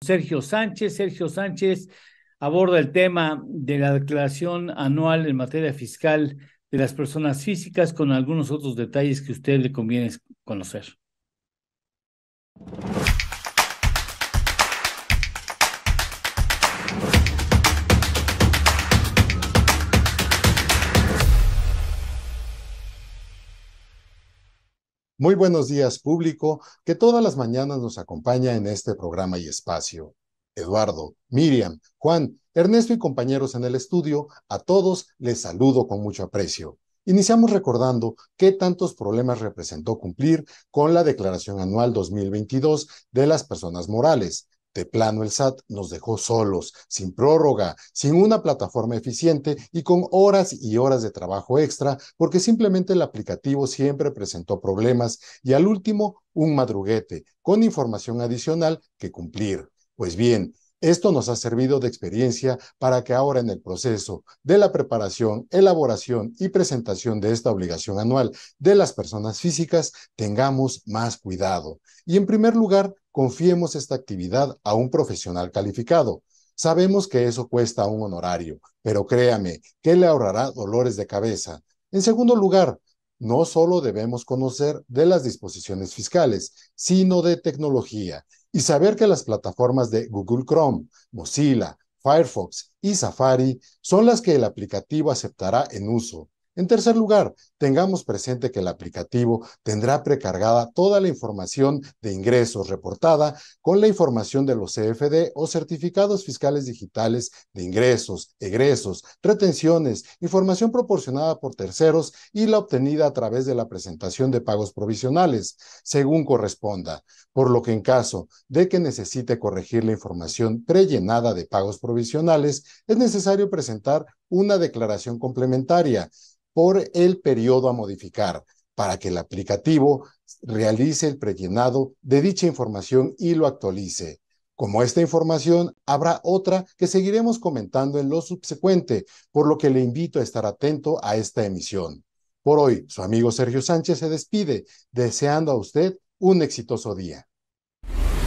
Sergio Sánchez. Sergio Sánchez aborda el tema de la declaración anual en materia fiscal de las personas físicas con algunos otros detalles que a usted le conviene conocer. Muy buenos días, público, que todas las mañanas nos acompaña en este programa y espacio. Eduardo, Miriam, Juan, Ernesto y compañeros en el estudio, a todos les saludo con mucho aprecio. Iniciamos recordando qué tantos problemas representó cumplir con la Declaración Anual 2022 de las Personas Morales, de plano, el SAT nos dejó solos, sin prórroga, sin una plataforma eficiente y con horas y horas de trabajo extra, porque simplemente el aplicativo siempre presentó problemas y al último, un madruguete, con información adicional que cumplir. Pues bien, esto nos ha servido de experiencia para que ahora en el proceso de la preparación, elaboración y presentación de esta obligación anual de las personas físicas tengamos más cuidado. Y en primer lugar, Confiemos esta actividad a un profesional calificado. Sabemos que eso cuesta un honorario, pero créame que le ahorrará dolores de cabeza. En segundo lugar, no solo debemos conocer de las disposiciones fiscales, sino de tecnología y saber que las plataformas de Google Chrome, Mozilla, Firefox y Safari son las que el aplicativo aceptará en uso. En tercer lugar, tengamos presente que el aplicativo tendrá precargada toda la información de ingresos reportada con la información de los CFD o certificados fiscales digitales de ingresos, egresos, retenciones, información proporcionada por terceros y la obtenida a través de la presentación de pagos provisionales, según corresponda, por lo que en caso de que necesite corregir la información prellenada de pagos provisionales, es necesario presentar una declaración complementaria por el periodo a modificar para que el aplicativo realice el prellenado de dicha información y lo actualice. Como esta información, habrá otra que seguiremos comentando en lo subsecuente, por lo que le invito a estar atento a esta emisión. Por hoy, su amigo Sergio Sánchez se despide, deseando a usted un exitoso día.